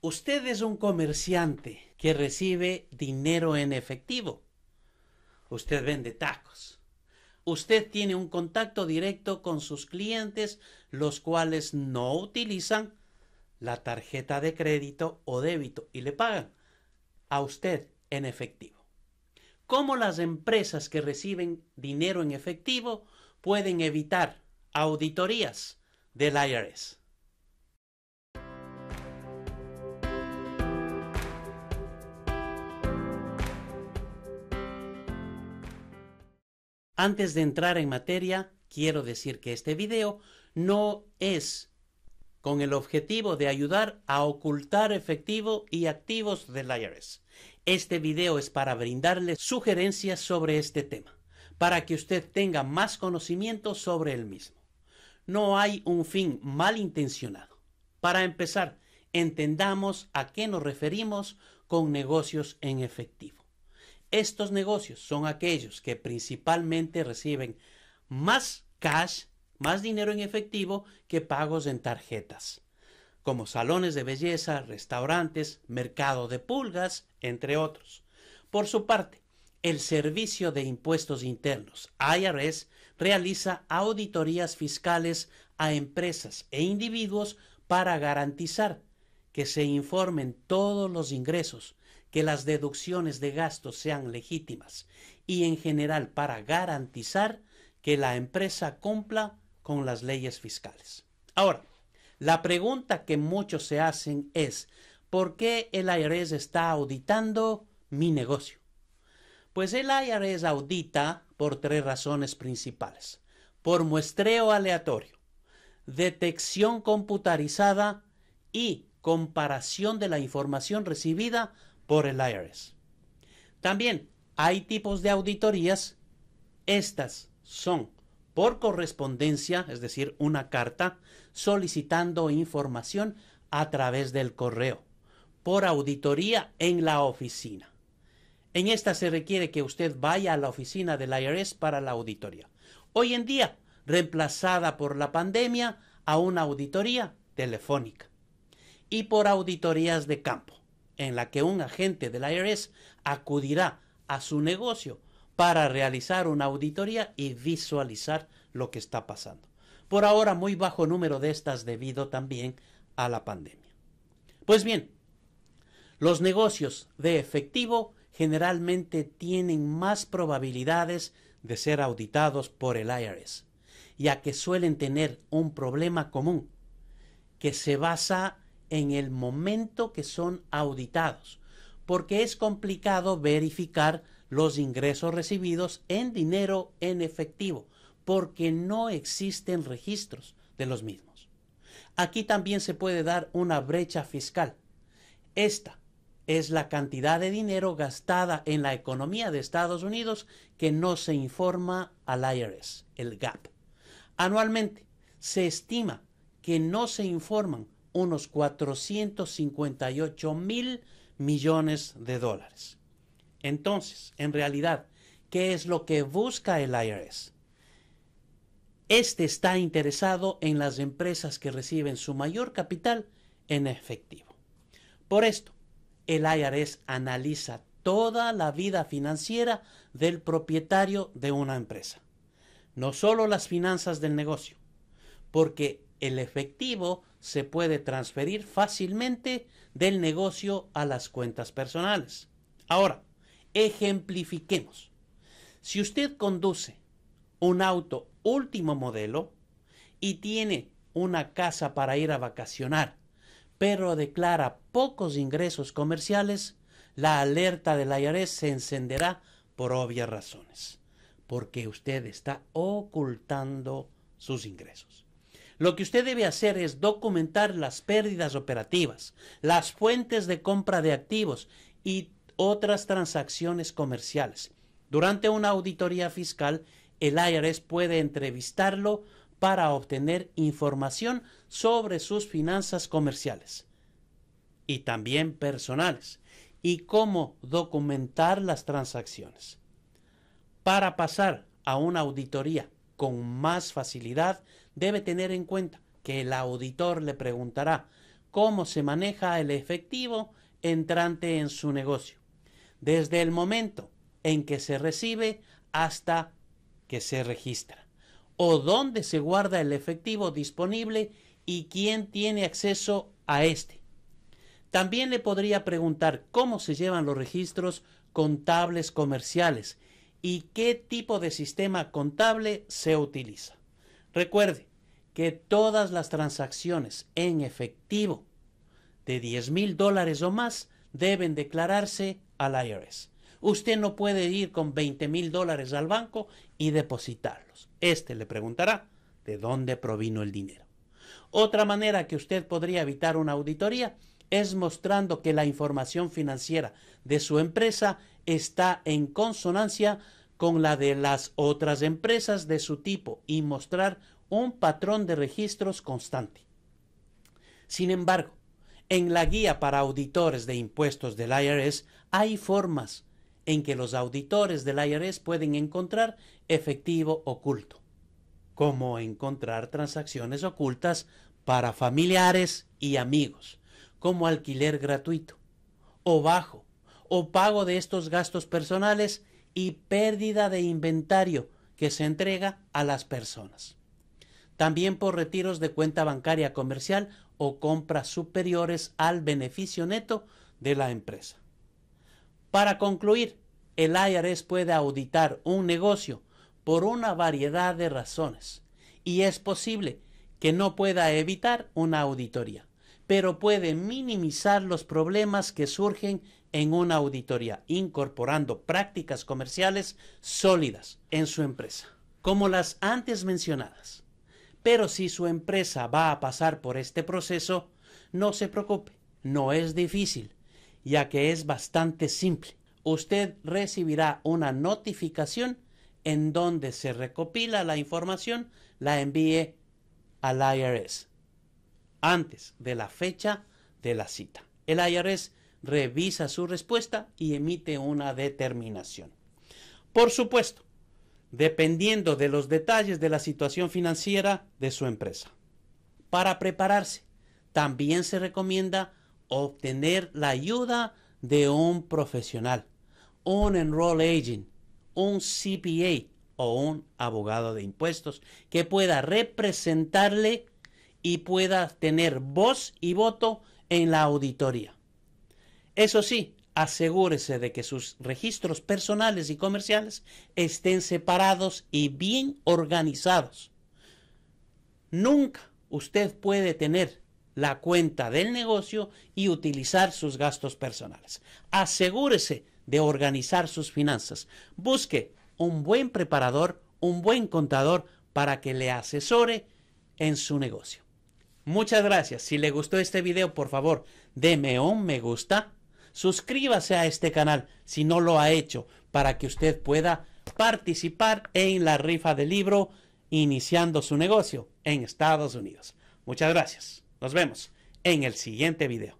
Usted es un comerciante que recibe dinero en efectivo. Usted vende tacos. Usted tiene un contacto directo con sus clientes, los cuales no utilizan la tarjeta de crédito o débito y le pagan a usted en efectivo. ¿Cómo las empresas que reciben dinero en efectivo pueden evitar auditorías del IRS? Antes de entrar en materia, quiero decir que este video no es con el objetivo de ayudar a ocultar efectivo y activos del IRS. Este video es para brindarle sugerencias sobre este tema, para que usted tenga más conocimiento sobre el mismo. No hay un fin malintencionado. Para empezar, entendamos a qué nos referimos con negocios en efectivo. Estos negocios son aquellos que principalmente reciben más cash, más dinero en efectivo que pagos en tarjetas, como salones de belleza, restaurantes, mercado de pulgas, entre otros. Por su parte, el Servicio de Impuestos Internos, IRS, realiza auditorías fiscales a empresas e individuos para garantizar que se informen todos los ingresos, que las deducciones de gastos sean legítimas y en general para garantizar que la empresa cumpla con las leyes fiscales. Ahora, la pregunta que muchos se hacen es, ¿por qué el IRS está auditando mi negocio? Pues el IRS audita por tres razones principales. Por muestreo aleatorio, detección computarizada y comparación de la información recibida por el IRS. También hay tipos de auditorías. Estas son por correspondencia, es decir, una carta, solicitando información a través del correo, por auditoría en la oficina. En esta se requiere que usted vaya a la oficina del IRS para la auditoría. Hoy en día, reemplazada por la pandemia, a una auditoría telefónica y por auditorías de campo en la que un agente del IRS acudirá a su negocio para realizar una auditoría y visualizar lo que está pasando. Por ahora muy bajo número de estas debido también a la pandemia. Pues bien, los negocios de efectivo generalmente tienen más probabilidades de ser auditados por el IRS, ya que suelen tener un problema común que se basa en el momento que son auditados, porque es complicado verificar los ingresos recibidos en dinero en efectivo, porque no existen registros de los mismos. Aquí también se puede dar una brecha fiscal. Esta es la cantidad de dinero gastada en la economía de Estados Unidos que no se informa al IRS, el GAP. Anualmente se estima que no se informan unos 458 mil millones de dólares. Entonces, en realidad, ¿qué es lo que busca el IRS? Este está interesado en las empresas que reciben su mayor capital en efectivo. Por esto, el IRS analiza toda la vida financiera del propietario de una empresa, no solo las finanzas del negocio, porque el efectivo se puede transferir fácilmente del negocio a las cuentas personales. Ahora, ejemplifiquemos. Si usted conduce un auto último modelo y tiene una casa para ir a vacacionar, pero declara pocos ingresos comerciales, la alerta del IRS se encenderá por obvias razones, porque usted está ocultando sus ingresos. Lo que usted debe hacer es documentar las pérdidas operativas, las fuentes de compra de activos y otras transacciones comerciales. Durante una auditoría fiscal, el IRS puede entrevistarlo para obtener información sobre sus finanzas comerciales y también personales y cómo documentar las transacciones. Para pasar a una auditoría con más facilidad, debe tener en cuenta que el auditor le preguntará cómo se maneja el efectivo entrante en su negocio, desde el momento en que se recibe hasta que se registra, o dónde se guarda el efectivo disponible y quién tiene acceso a este. También le podría preguntar cómo se llevan los registros contables comerciales y qué tipo de sistema contable se utiliza. Recuerde que todas las transacciones en efectivo de 10 mil dólares o más deben declararse al IRS. Usted no puede ir con 20 mil dólares al banco y depositarlos. Este le preguntará de dónde provino el dinero. Otra manera que usted podría evitar una auditoría es mostrando que la información financiera de su empresa está en consonancia con la de las otras empresas de su tipo y mostrar un patrón de registros constante. Sin embargo, en la guía para auditores de impuestos del IRS hay formas en que los auditores del IRS pueden encontrar efectivo oculto, como encontrar transacciones ocultas para familiares y amigos, como alquiler gratuito, o bajo, o pago de estos gastos personales y pérdida de inventario que se entrega a las personas. También por retiros de cuenta bancaria comercial o compras superiores al beneficio neto de la empresa. Para concluir, el IRS puede auditar un negocio por una variedad de razones y es posible que no pueda evitar una auditoría pero puede minimizar los problemas que surgen en una auditoría, incorporando prácticas comerciales sólidas en su empresa, como las antes mencionadas. Pero si su empresa va a pasar por este proceso, no se preocupe, no es difícil, ya que es bastante simple. Usted recibirá una notificación en donde se recopila la información, la envíe al IRS antes de la fecha de la cita. El IRS revisa su respuesta y emite una determinación. Por supuesto, dependiendo de los detalles de la situación financiera de su empresa. Para prepararse, también se recomienda obtener la ayuda de un profesional, un enroll agent, un CPA o un abogado de impuestos que pueda representarle y pueda tener voz y voto en la auditoría. Eso sí, asegúrese de que sus registros personales y comerciales estén separados y bien organizados. Nunca usted puede tener la cuenta del negocio y utilizar sus gastos personales. Asegúrese de organizar sus finanzas. Busque un buen preparador, un buen contador para que le asesore en su negocio. Muchas gracias. Si le gustó este video, por favor, deme un me gusta. Suscríbase a este canal si no lo ha hecho para que usted pueda participar en la rifa del libro Iniciando su negocio en Estados Unidos. Muchas gracias. Nos vemos en el siguiente video.